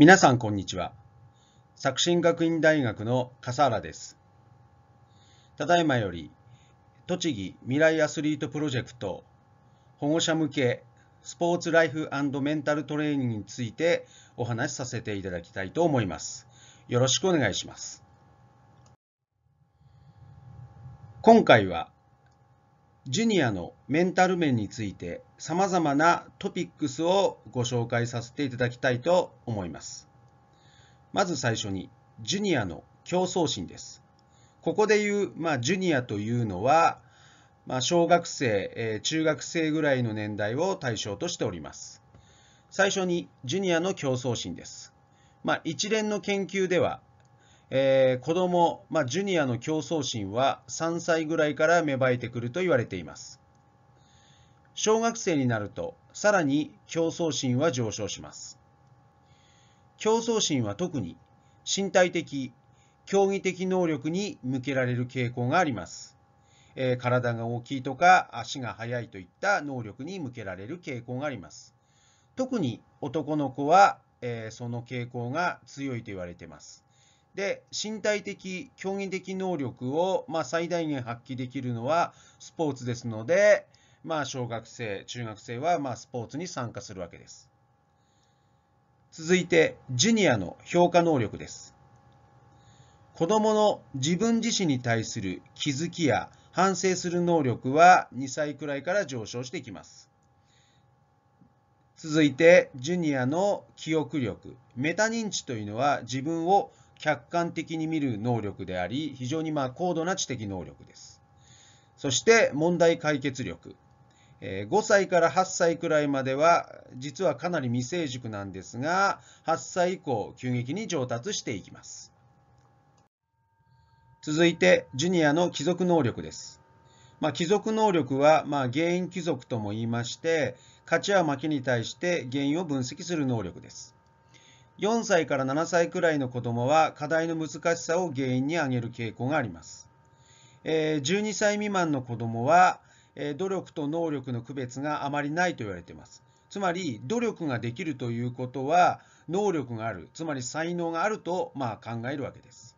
皆さんこんにちは。作新学院大学の笠原です。ただいまより、栃木未来アスリートプロジェクト保護者向けスポーツライフメンタルトレーニングについてお話しさせていただきたいと思います。よろしくお願いします。今回はジュニアのメンタル面について様々なトピックスをご紹介させていただきたいと思います。まず最初に、ジュニアの競争心です。ここで言う、まあ、ジュニアというのは、まあ、小学生、えー、中学生ぐらいの年代を対象としております。最初に、ジュニアの競争心です。まあ、一連の研究では、えー、子供、まあ、ジュニアの競争心は3歳ぐらいから芽生えてくると言われています。小学生になると、さらに競争心は上昇します。競争心は特に身体的、競技的能力に向けられる傾向があります。えー、体が大きいとか足が速いといった能力に向けられる傾向があります。特に男の子は、えー、その傾向が強いと言われています。で身体的競技的能力を、まあ、最大限発揮できるのはスポーツですので、まあ、小学生中学生は、まあ、スポーツに参加するわけです続いてジュニアの評価能力です子どもの自分自身に対する気づきや反省する能力は2歳くらいから上昇していきます続いてジュニアの記憶力メタ認知というのは自分を客観的に見る能力であり、非常にま高度な知的能力です。そして問題解決力。5歳から8歳くらいまでは実はかなり未成熟なんですが8歳以降急激に上達していきます続いてジュニアの貴族能力です、まあ、帰属能力は、まあ、原因貴族とも言いまして勝ちや負けに対して原因を分析する能力です4歳から7歳くらいの子供は課題の難しさを原因に挙げる傾向があります。12歳未満の子供は努力と能力の区別があまりないと言われています。つまり努力ができるということは能力がある、つまり才能があるとまあ考えるわけです。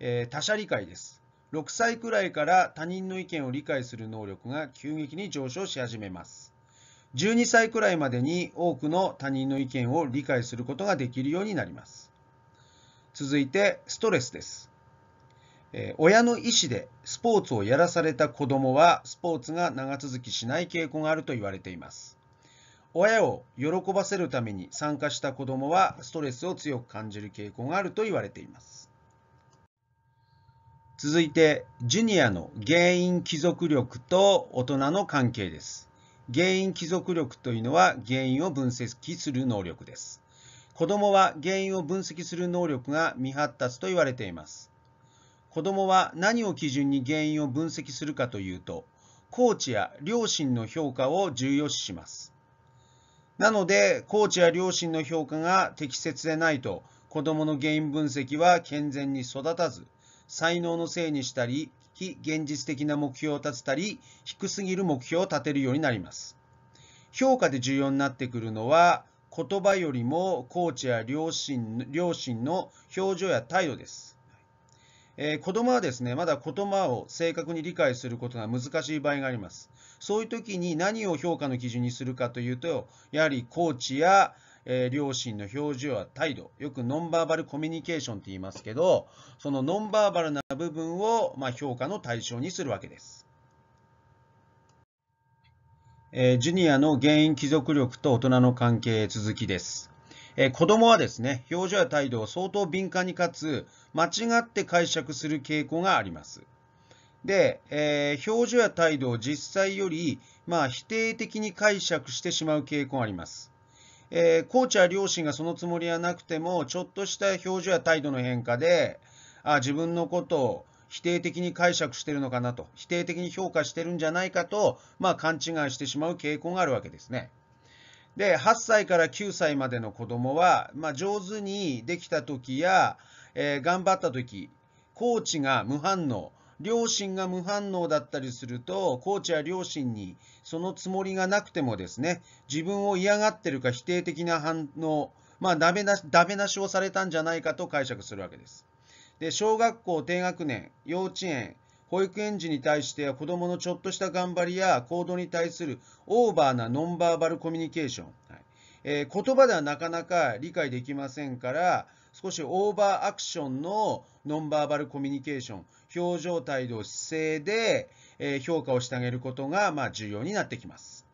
え他者理解です。6歳くらいから他人の意見を理解する能力が急激に上昇し始めます。12歳くらいまでに多くの他人の意見を理解することができるようになります。続いて、ストレスです。え親の意思でスポーツをやらされた子供は、スポーツが長続きしない傾向があると言われています。親を喜ばせるために参加した子供は、ストレスを強く感じる傾向があると言われています。続いて、ジュニアの原因帰属力と大人の関係です。原因帰属力というのは原因を分析する能力です。子供は原因を分析する能力が未発達と言われています。子供は何を基準に原因を分析するかというと、コーチや両親の評価を重要視します。なので、コーチや両親の評価が適切でないと、子供の原因分析は健全に育たず、才能のせいにしたり、非現実的な目標を立てたり、低すぎる目標を立てるようになります。評価で重要になってくるのは、言葉よりもコーチや両親両親の表情や態度です。えー、子供はですね、まだ言葉を正確に理解することが難しい場合があります。そういう時に何を評価の基準にするかというと、やはりコーチやえー、両親の表情や態度、よくノンバーバルコミュニケーションって言いますけど、そのノンバーバルな部分を、まあ、評価の対象にするわけです。えー、ジュニアの原因帰属力と大人の関係続きです。えー、子供はですね、表情や態度を相当敏感にかつ、間違って解釈する傾向があります。で、えー、表情や態度を実際より、まあ、否定的に解釈してしまう傾向があります。えー、コーチや両親がそのつもりはなくても、ちょっとした表情や態度の変化で、あ自分のことを否定的に解釈してるのかなと、否定的に評価してるんじゃないかと、まあ、勘違いしてしまう傾向があるわけですね。で、8歳から9歳までの子供は、まあ、上手にできた時や、えー、頑張った時、コーチが無反応、両親が無反応だったりすると、コーチや両親にそのつもりがなくてもですね、自分を嫌がってるか否定的な反応、まあ、ダメなダメ出しをされたんじゃないかと解釈するわけです。で、小学校低学年、幼稚園、保育園児に対しては子供のちょっとした頑張りや行動に対するオーバーなノンバーバルコミュニケーション、はいえー、言葉ではなかなか理解できませんから少しオーバーアクションのノンバーバルコミュニケーション表情態度姿勢で、え評価をしてあげることが、ま重要になってきます。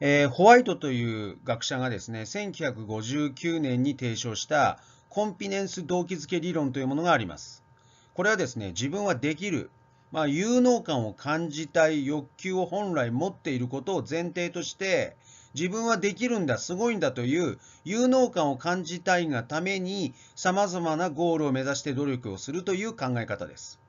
えー、ホワイトという学者がですね、1959年に提唱したコンピネンス動機づけ理論というものがあります。これはですね、自分はできる、まあ、有能感を感じたい欲求を本来持っていることを前提として、自分はできるんだ、すごいんだという有能感を感じたいがために、様々なゴールを目指して努力をするという考え方です。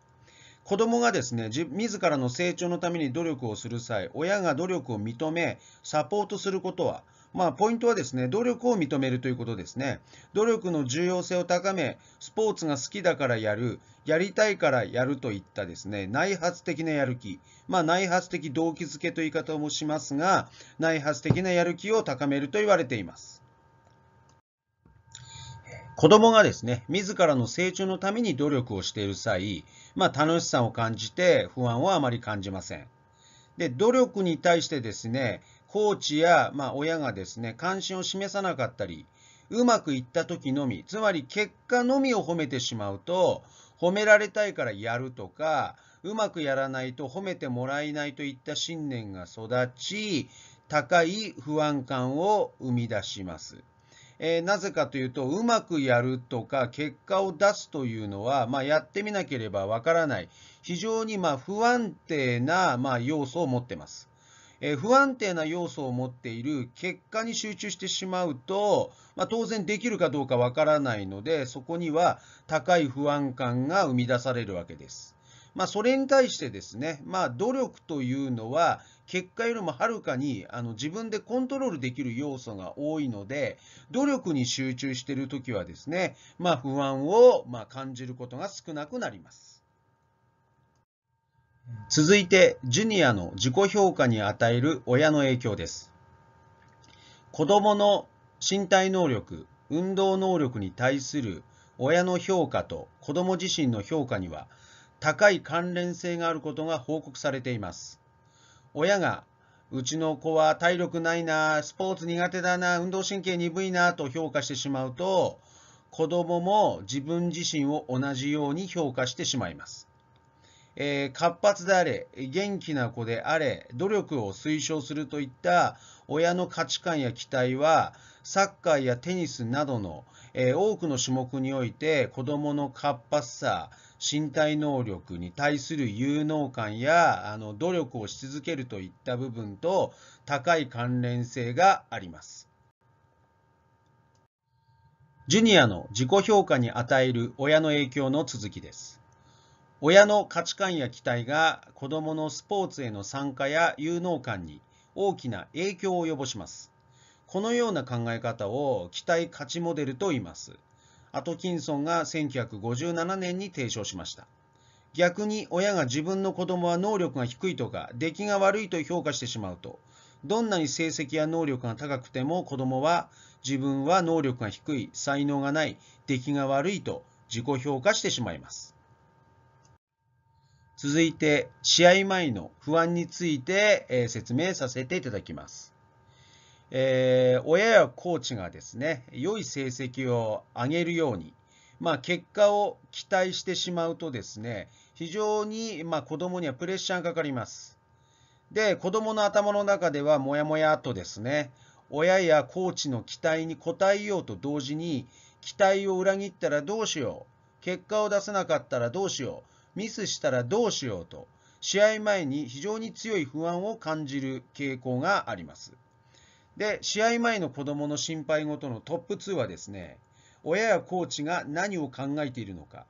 子供がですね、自らの成長のために努力をする際、親が努力を認め、サポートすることは、まあ、ポイントはですね、努力を認めるということですね。努力の重要性を高め、スポーツが好きだからやる、やりたいからやるといったですね、内発的なやる気、まあ、内発的動機づけという言い方もしますが、内発的なやる気を高めると言われています。子供がですね、自らの成長のために努力をしている際、まあ、楽しさを感じて不安をあまり感じません。で、努力に対してですね、コーチや、まあ、親がですね、関心を示さなかったり、うまくいった時のみ、つまり結果のみを褒めてしまうと、褒められたいからやるとか、うまくやらないと褒めてもらえないといった信念が育ち、高い不安感を生み出します。えー、なぜかというと、うまくやるとか、結果を出すというのは、まあ、やってみなければわからない、非常にま不安定なま要素を持ってます。えー、不安定な要素を持っている結果に集中してしまうと、まあ、当然できるかどうかわからないので、そこには高い不安感が生み出されるわけです。まあ、それに対してですね、まあ、努力というのは、結果よりもはるかにあの自分でコントロールできる要素が多いので、努力に集中しているときはですね、まあ、不安を、ま感じることが少なくなります。続いて、ジュニアの自己評価に与える親の影響です。子供の身体能力、運動能力に対する親の評価と子供自身の評価には高い関連性があることが報告されています。親がうちの子は体力ないな、スポーツ苦手だな、運動神経鈍いなと評価してしまうと、子供も自分自身を同じように評価してしまいます。えー、活発であれ、元気な子であれ、努力を推奨するといった親の価値観や期待は、サッカーやテニスなどの、えー、多くの種目において子供の活発さ、身体能力に対する有能感やあの努力をし続けるといった部分と高い関連性があります。ジュニアの自己評価に与える親の影響の続きです。親の価値観や期待が子どものスポーツへの参加や有能感に大きな影響を及ぼします。このような考え方を期待価値モデルと言います。アトキンソンが1957年に提唱しました。逆に親が自分の子供は能力が低いとか出来が悪いと評価してしまうとどんなに成績や能力が高くても子供は自分は能力が低い才能がない出来が悪いと自己評価してしまいます続いて、試合前の不安について、えー、説明させていただきます。えー、親やコーチがですね、良い成績を上げるように、まあ、結果を期待してしまうとですね、非常に、まあ、子供にはプレッシャーがかかります。で、子供の頭の中では、もやもやとですね、親やコーチの期待に応えようと同時に、期待を裏切ったらどうしよう、結果を出せなかったらどうしよう、ミスしたらどうしようと、試合前に非常に強い不安を感じる傾向があります。で、試合前の子供の心配事のトップ2はですね、親やコーチが何を考えているのか、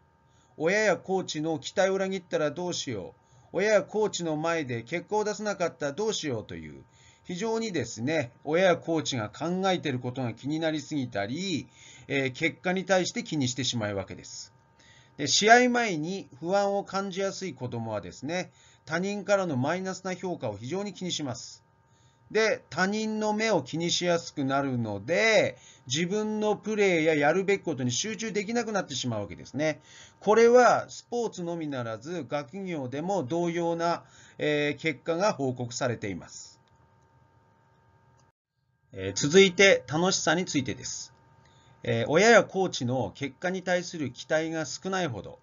親やコーチの期待を裏切ったらどうしよう、親やコーチの前で結果を出せなかったらどうしようという、非常にですね、親やコーチが考えていることが気になりすぎたり、えー、結果に対して気にしてしまうわけです。で試合前に不安を感じやすい子どもはですね他人からのマイナスな評価を非常に気にします。で他人の目を気にしやすくなるので自分のプレーややるべきことに集中できなくなってしまうわけですね。これはスポーツのみならず学業でも同様な、えー、結果が報告されています。えー、続いて楽しさについてです。え親やコーチの結果に対する期待が少ないほど、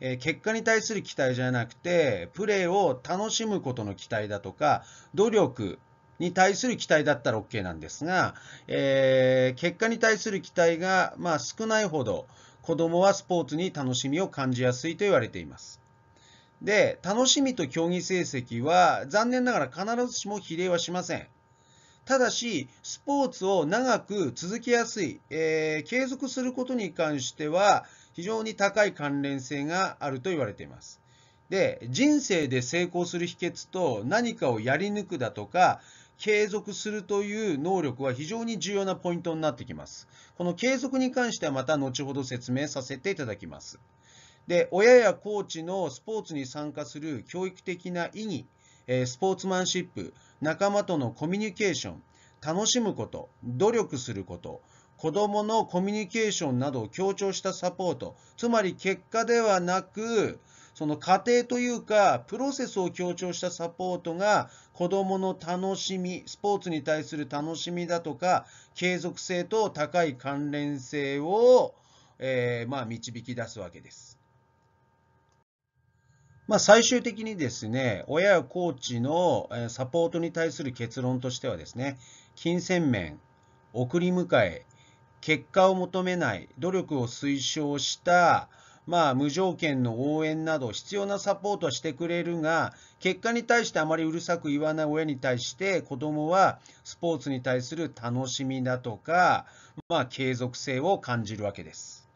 え結果に対する期待じゃなくて、プレーを楽しむことの期待だとか、努力に対する期待だったら OK なんですが、えー、結果に対する期待が、まあ、少ないほど、子供はスポーツに楽しみを感じやすいと言われています。で、楽しみと競技成績は残念ながら必ずしも比例はしません。ただし、スポーツを長く続きやすい、えー、継続することに関しては、非常に高い関連性があると言われています。で、人生で成功する秘訣と何かをやり抜くだとか、継続するという能力は非常に重要なポイントになってきます。この継続に関してはまた後ほど説明させていただきます。で、親やコーチのスポーツに参加する教育的な意義、えスポーツマンシップ、仲間とのコミュニケーション、楽しむこと、努力すること、子供のコミュニケーションなどを強調したサポート、つまり結果ではなく、その過程というか、プロセスを強調したサポートが、子供の楽しみ、スポーツに対する楽しみだとか、継続性と高い関連性を、えー、まあ、導き出すわけです。まあ、最終的にですね、親やコーチのサポートに対する結論としてはですね、金銭面、送り迎え、結果を求めない、努力を推奨した、まあ、無条件の応援など必要なサポートはしてくれるが、結果に対してあまりうるさく言わない親に対して子供はスポーツに対する楽しみだとか、まあ、継続性を感じるわけです。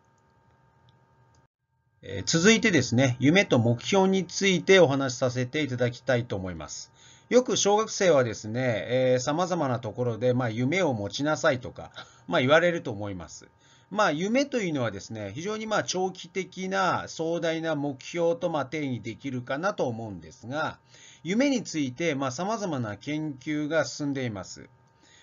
え続いてですね、夢と目標についてお話しさせていただきたいと思います。よく小学生はですね、えま様々なところで、まあ、夢を持ちなさいとか、まあ、言われると思います。まあ、夢というのはですね、非常にまあ長期的な壮大な目標とまあ定義できるかなと思うんですが、夢についてまざ様々な研究が進んでいます。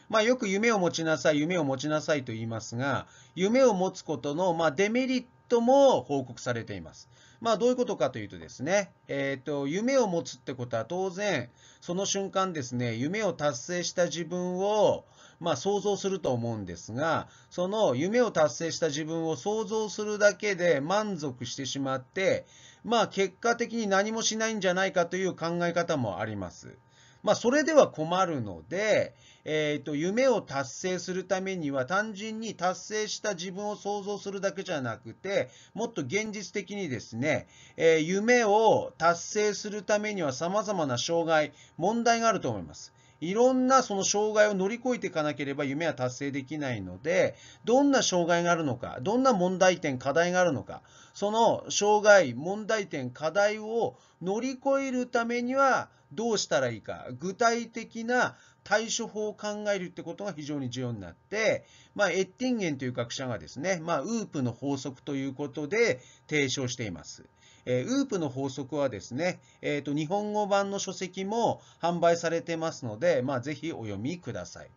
まあ、よく夢を持ちなさい、夢を持ちなさいと言いますが、夢を持つことのまあデメリッとも報告されています。まあ、どういうことかというとですね、えっ、ー、と、夢を持つってことは当然、その瞬間ですね、夢を達成した自分を、まあ、想像すると思うんですが、その夢を達成した自分を想像するだけで満足してしまって、まあ、結果的に何もしないんじゃないかという考え方もあります。まあ、それでは困るので、えーと、夢を達成するためには単純に達成した自分を想像するだけじゃなくてもっと現実的にですね、えー、夢を達成するためには様々な障害問題があると思います。いろんなその障害を乗り越えていかなければ夢は達成できないので、どんな障害があるのか、どんな問題点、課題があるのか、その障害、問題点、課題を乗り越えるためにはどうしたらいいか、具体的な対処法を考えるってことが非常に重要になって、まあ、エッティンゲンという学者がですね、まあ、ウープの法則ということで提唱しています。えー、ウープの法則はですね、えーと、日本語版の書籍も販売されてますので、まあ、ぜひお読みください。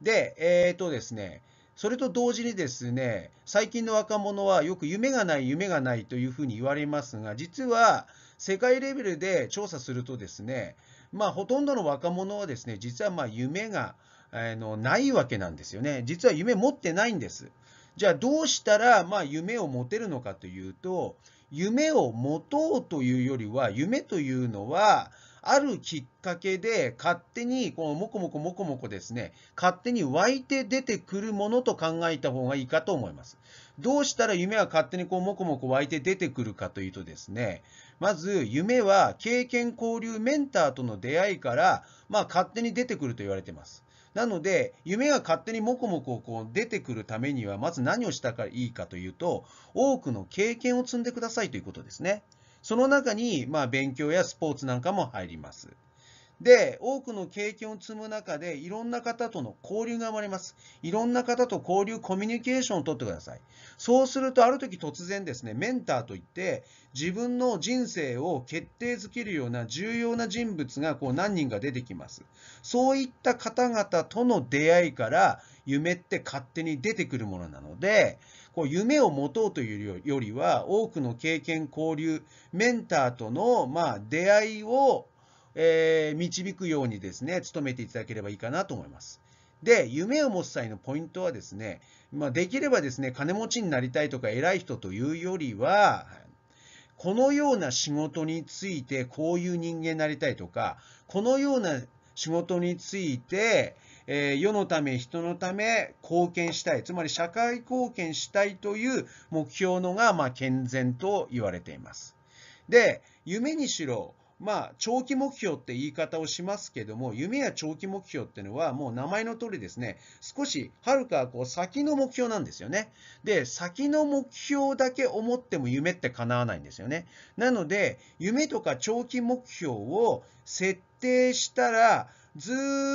で、えっ、ー、とですね、それと同時にですね、最近の若者はよく夢がない、夢がないというふうに言われますが、実は世界レベルで調査するとですね、まあ、ほとんどの若者はですね、実はま夢が、えのないわけなんですよね。実は夢持ってないんです。じゃあどうしたらま夢を持てるのかというと、夢を持とうというよりは、夢というのは、あるきっかけで勝手にこのもこもこもこもこですね、勝手に湧いて出てくるものと考えた方がいいかと思います。どうしたら夢は勝手にこうもこもこ湧いて出てくるかというとですね、まず夢は経験交流メンターとの出会いから、まあ勝手に出てくると言われています。なので、夢が勝手にもこもここう出てくるためには、まず何をしたらいいかというと、多くの経験を積んでくださいということですね。その中に、まあ、勉強やスポーツなんかも入ります。で、多くの経験を積む中で、いろんな方との交流が生まれます。いろんな方と交流、コミュニケーションをとってください。そうすると、ある時突然ですね、メンターといって、自分の人生を決定づけるような重要な人物がこう何人か出てきます。そういった方々との出会いから、夢って勝手に出てくるものなので、こう夢を持とうというよりは、多くの経験、交流、メンターとの、まあ、出会いを、えー、導くようにですね、努めていただければいいかなと思います。で、夢を持つ際のポイントはですね、まあ、できればですね、金持ちになりたいとか偉い人というよりは、このような仕事についてこういう人間になりたいとか、このような仕事について、えー、世のため、人のため貢献したい、つまり社会貢献したいという目標のが、まあ、健全と言われています。で、夢にしろ、まあ、長期目標って言い方をしますけども、夢や長期目標っていうのは、もう名前の通りですね、少しはるかこう先の目標なんですよね。で、先の目標だけ思っても夢って叶わないんですよね。なので、夢とか長期目標を設定したら、ず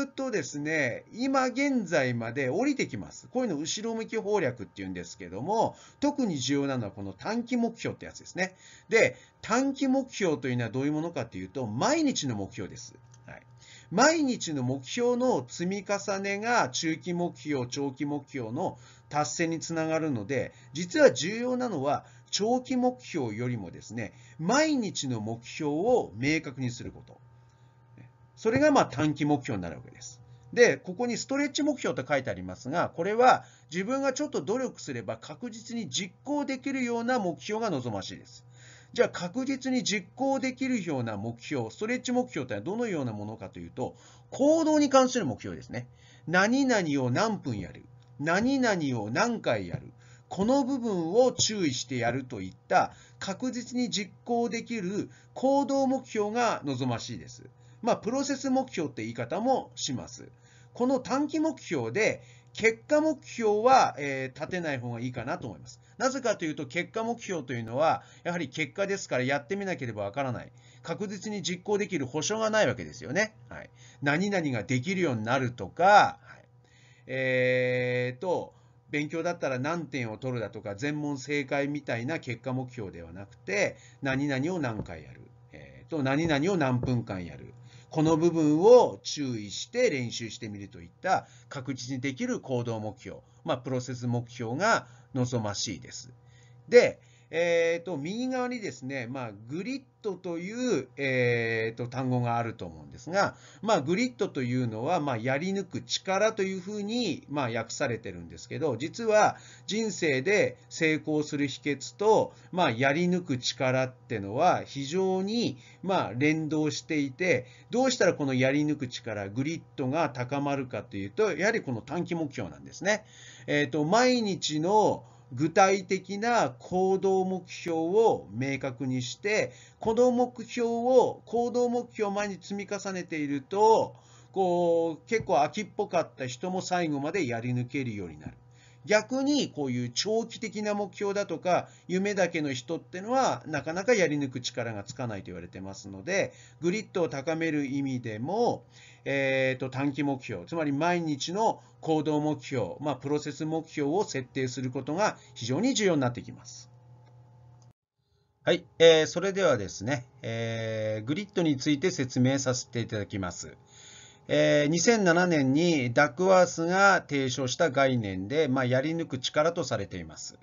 っとですね、今現在まで降りてきます。こういうの後ろ向き方略っていうんですけども、特に重要なのはこの短期目標ってやつですね。で、短期目標というのはどういうものかというと、毎日の目標です。はい、毎日の目標の積み重ねが中期目標、長期目標の達成につながるので、実は重要なのは、長期目標よりもですね、毎日の目標を明確にすること。それがま短期目標になるわけです。で、ここにストレッチ目標と書いてありますが、これは自分がちょっと努力すれば確実に実行できるような目標が望ましいです。じゃあ確実に実行できるような目標、ストレッチ目標というのはどのようなものかというと、行動に関する目標ですね。何々を何分やる。何々を何回やる。この部分を注意してやるといった確実に実行できる行動目標が望ましいです。まあ、プロセス目標って言い方もします。この短期目標で、結果目標は、えー、立てない方がいいかなと思います。なぜかというと、結果目標というのは、やはり結果ですからやってみなければわからない。確実に実行できる保証がないわけですよね。はい。何々ができるようになるとか、はい、えーと、勉強だったら何点を取るだとか、全問正解みたいな結果目標ではなくて、何々を何回やる。えーと、何々を何分間やる。この部分を注意して練習してみるといった確実にできる行動目標、まあ、プロセス目標が望ましいです。で、えーと、右側にですね、まあ、グリッドという、えーと、単語があると思うんですが、まあ、グリッドというのは、まあ、やり抜く力というふうに、まあ、訳されてるんですけど、実は人生で成功する秘訣と、まあ、やり抜く力ってのは非常に、まあ、連動していて、どうしたらこのやり抜く力、グリッドが高まるかというと、やはりこの短期目標なんですね。えーと毎日の具体的な行動目標を明確にして、この目標を、行動目標を前に積み重ねていると、こう、結構飽きっぽかった人も最後までやり抜けるようになる。逆にこういう長期的な目標だとか夢だけの人ってのはなかなかやり抜く力がつかないと言われてますのでグリッドを高める意味でも、えー、と短期目標つまり毎日の行動目標、まあ、プロセス目標を設定することが非常に重要になってきます。はい、えー、それではですね、えー、グリッドについて説明させていただきます。え2007年にダックワースが提唱した概念で、まあ、やり抜く力とされています。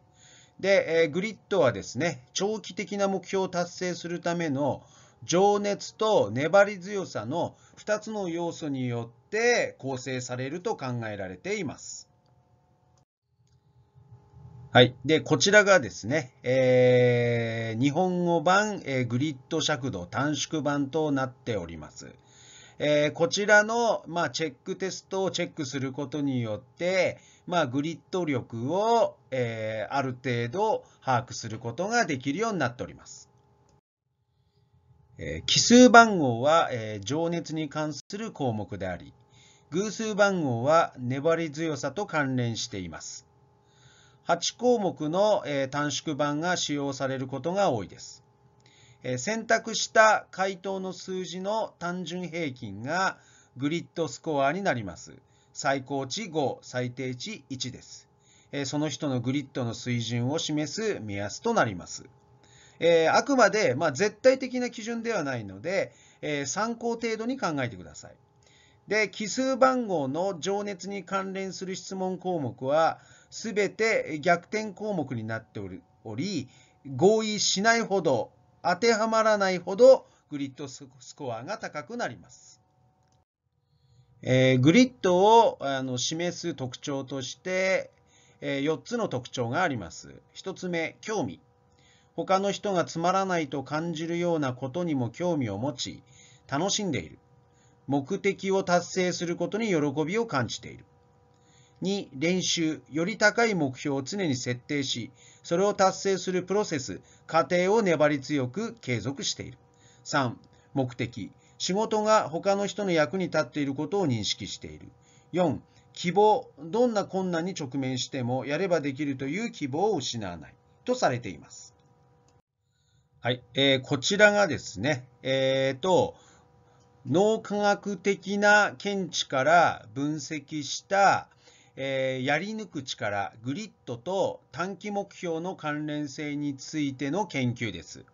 で、えグリッドはですね、長期的な目標を達成するための情熱と粘り強さの2つの要素によって構成されると考えられています。はい。で、こちらがですね、えー、日本語版、えー、グリッド尺度短縮版となっております。えー、こちらの、まあ、チェックテストをチェックすることによって、まあ、グリッド力を、えー、ある程度把握することができるようになっております。えー、奇数番号は、えー、情熱に関する項目であり、偶数番号は粘り強さと関連しています。8項目の、え短縮版が使用されることが多いです。え選択した回答の数字の単純平均がグリッドスコアになります。最高値5、最低値1です。えその人のグリッドの水準を示す目安となります。えあくまで、まあ、絶対的な基準ではないので、え参考程度に考えてください。で、奇数番号の情熱に関連する質問項目は、すべて逆転項目になっており、合意しないほど当てはまらないほどグリッドスコアが高くなります。えー、グリッドをあの示す特徴として、えー、4つの特徴があります。1つ目、興味。他の人がつまらないと感じるようなことにも興味を持ち、楽しんでいる。目的を達成することに喜びを感じている。2、練習。より高い目標を常に設定し、それを達成するプロセス、過程を粘り強く継続している。3、目的、仕事が他の人の役に立っていることを認識している。4、希望、どんな困難に直面してもやればできるという希望を失わないとされています。はい、えー、こちらがですね、えーと、脳科学的な見地から分析したえー、やり抜く力、グリッドと短期目標の関連性についての研究です。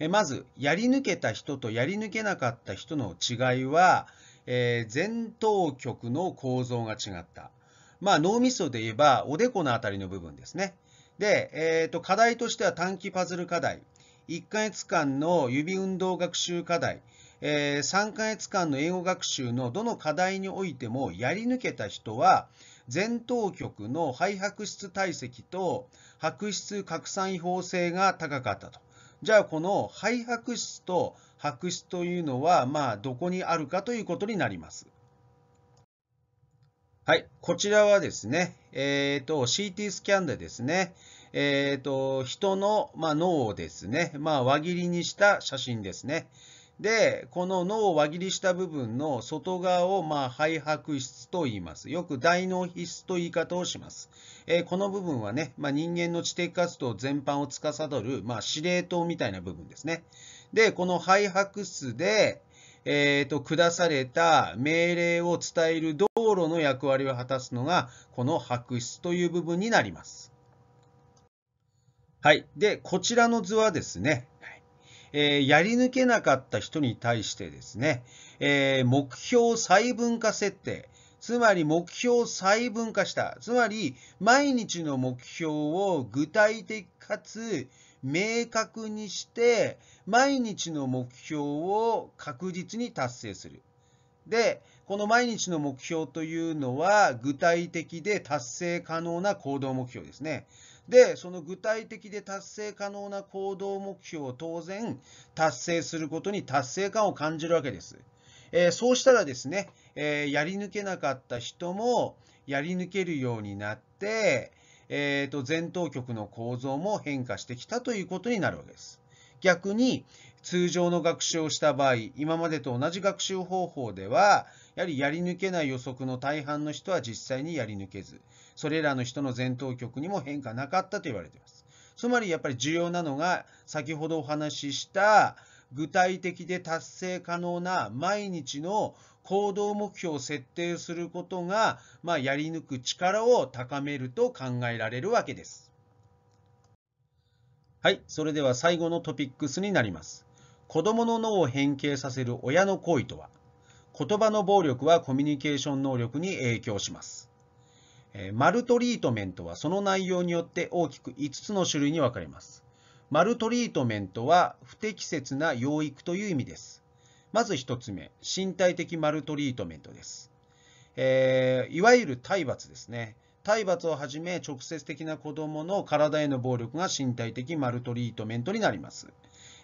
えまず、やり抜けた人とやり抜けなかった人の違いは、えー、前頭局の構造が違った。まあ、脳みそで言えば、おでこのあたりの部分ですね。で、えーと、課題としては短期パズル課題、1ヶ月間の指運動学習課題、えー、3ヶ月間の英語学習のどの課題においてもやり抜けた人は、前頭局の肺白質体積と白質拡散違法性が高かったと。じゃあこの肺白質と白質というのは、まあ、どこにあるかということになります。はい、こちらはですね、えっ、ー、と、CT スキャンでですね、えっ、ー、と、人の、まあ、脳をですね、まあ、輪切りにした写真ですね。で、この脳を輪切りした部分の外側を、まあ、肺白質と言います。よく大脳皮質と言い方をします。えー、この部分はね、まあ、人間の知的活動全般を司る、まあ、司令塔みたいな部分ですね。で、この肺白質で、えーと、と下された命令を伝える道路の役割を果たすのが、この白質という部分になります。はい。で、こちらの図はですね、えー、やり抜けなかった人に対してですね、えー、目標細分化設定、つまり目標を細分化した。つまり、毎日の目標を具体的かつ明確にして、毎日の目標を確実に達成する。で、この毎日の目標というのは、具体的で達成可能な行動目標ですね。で、その具体的で達成可能な行動目標を当然達成することに達成感を感じるわけです。えー、そうしたらですね、えー、やり抜けなかった人もやり抜けるようになって、えーと、と前頭局の構造も変化してきたということになるわけです。逆に通常の学習をした場合、今までと同じ学習方法では、やはりやり抜けない予測の大半の人は実際にやり抜けず、それらの人の前頭局にも変化なかったと言われています。つまりやっぱり重要なのが、先ほどお話しした具体的で達成可能な毎日の行動目標を設定することが、まあ、やり抜く力を高めると考えられるわけです。はい、それでは最後のトピックスになります。子供の脳を変形させる親の行為とは言葉の暴力はコミュニケーション能力に影響します。えルトリートメントはその内容によって大きく5つの種類に分かれます。マルトリートメントは不適切な養育という意味です。まず1つ目、身体的マルトリートメントです。えー、いわゆる体罰ですね。体罰をはじめ直接的な子どもの体への暴力が身体的マルトリートメントになります。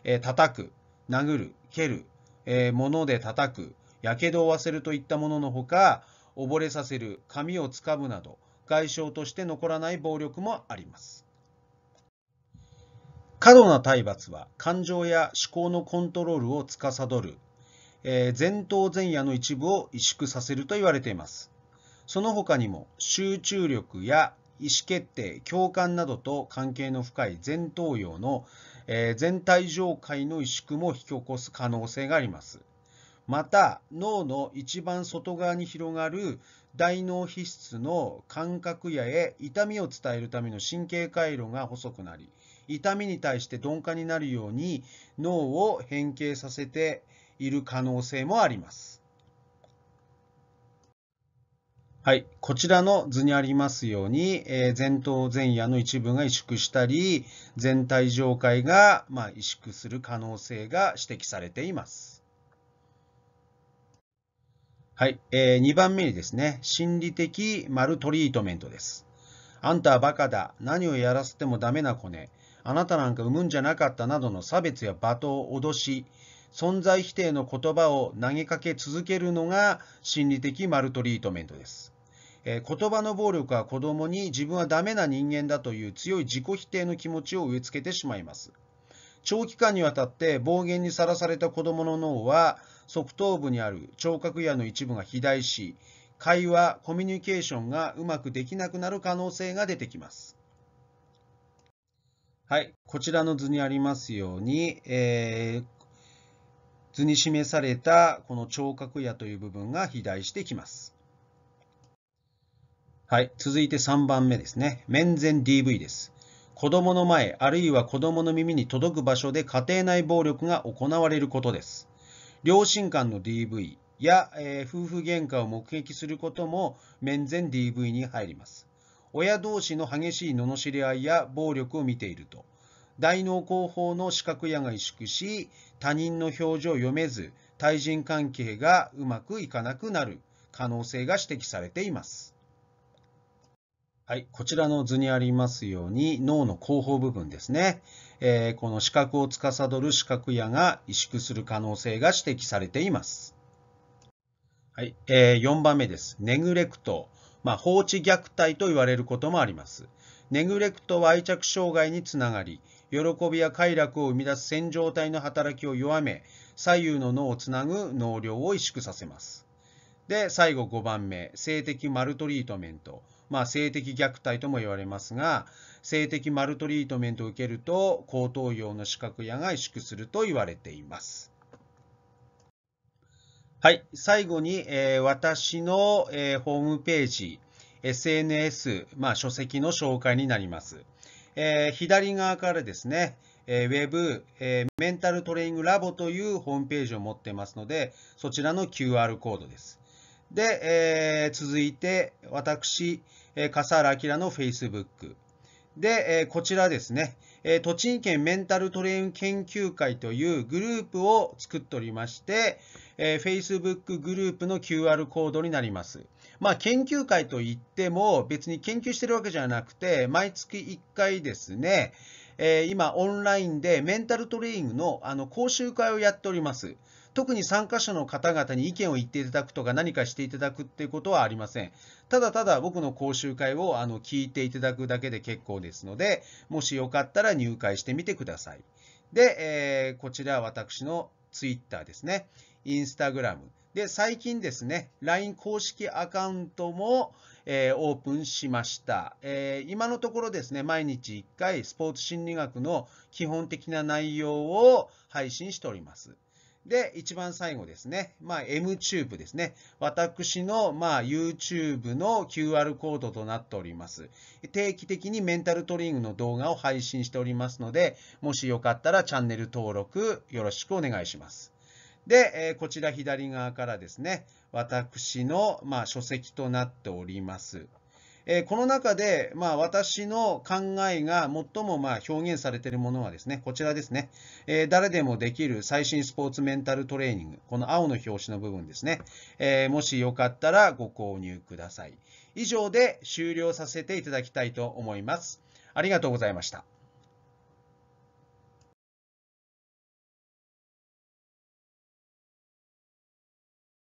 えー、叩く、殴る、蹴る、えー、物で叩く、やけどを負わせるといったもののほか、溺れさせる、髪をつかむなど、外傷として残らない暴力もあります。過度な体罰は感情や思考のコントロールを司る、えー、前頭前野の一部を萎縮させると言われています。その他にも集中力や意思決定、共感などと関係の深い前頭葉の、えー、全体上界の萎縮も引き起こす可能性があります。また脳の一番外側に広がる大脳皮質の感覚野へ痛みを伝えるための神経回路が細くなり痛みに対して鈍化になるように脳を変形させている可能性もあります。はい、こちらの図にありますように、えー、前頭前野の一部が萎縮したり全体上界が、まあ、萎縮する可能性が指摘されています。はい、えー、2番目にですね、心理的マルトリートメントです。あんたはバカだ、何をやらせてもダメな子ね、あなたなんか産むんじゃなかったなどの差別や罵倒、脅し、存在否定の言葉を投げかけ続けるのが心理的マルトリートメントです。えー、言葉の暴力は子供に自分はダメな人間だという強い自己否定の気持ちを植え付けてしまいます。長期間にわたって暴言にさらされた子供の脳は側頭部にある聴覚野の一部が肥大し、会話、コミュニケーションがうまくできなくなる可能性が出てきます。はい、こちらの図にありますように、えー、図に示されたこの聴覚野という部分が肥大してきます。はい、続いて3番目ですね。面前 DV です。子供の前、あるいは子供の耳に届く場所で家庭内暴力が行われることです。両親間の DV や、えー、夫婦喧嘩を目撃することも面前 DV に入ります。親同士の激しい罵り合いや暴力を見ていると、大脳後方の視覚野が萎縮し、他人の表情を読めず、対人関係がうまくいかなくなる可能性が指摘されています。はい、こちらの図にありますように脳の後方部分ですね、えー、この視覚を司る視覚野が萎縮する可能性が指摘されています。はい、えー、4番目です。ネグレクト、まあ、放置虐待と言われることもあります。ネグレクトは愛着障害につながり、喜びや快楽を生み出す線状体の働きを弱め、左右の脳をつなぐ脳量を萎縮させます。で、最後5番目、性的マルトリートメント。まあ、性的虐待とも言われますが、性的マルトリートメントを受けると、高等用の資格やが萎縮すると言われています。はい、最後に、えー、私の、えー、ホームページ、SNS、まあ、書籍の紹介になります。えー、左側からですね、えー、ウェブ、えー、メンタルトレーニングラボというホームページを持ってますので、そちらの QR コードです。で、えー、続いて、私、えー、笠原明の Facebook。で、えー、こちらですね、えー、栃木県メンタルトレイン研究会というグループを作っておりまして、えー、Facebook グループの QR コードになります。まあ、研究会といっても、別に研究してるわけじゃなくて、毎月1回ですね、えー、今、オンラインでメンタルトレーニングのあの講習会をやっております。特に参加者の方々に意見を言っていただくとか何かしていただくっていうことはありません。ただただ僕の講習会をあの聞いていただくだけで結構ですので、もしよかったら入会してみてください。で、えー、こちらは私の Twitter ですね。Instagram。で、最近ですね、LINE 公式アカウントも、えー、オープンしました、えー、今のところですね、毎日1回スポーツ心理学の基本的な内容を配信しております。で、一番最後ですね。まあ、MTube ですね。私の、まあ、YouTube の QR コードとなっております。定期的にメンタルトレーニングの動画を配信しておりますので、もしよかったらチャンネル登録よろしくお願いします。で、えこちら左側からですね、私の、まあ、書籍となっております。えー、この中で、まあ、私の考えが最もまあ表現されているものはですね、こちらですね、えー、誰でもできる最新スポーツメンタルトレーニング、この青の表紙の部分ですね、えー、もしよかったらご購入ください。以上で終了させていただきたいと思います。ありがとうございました。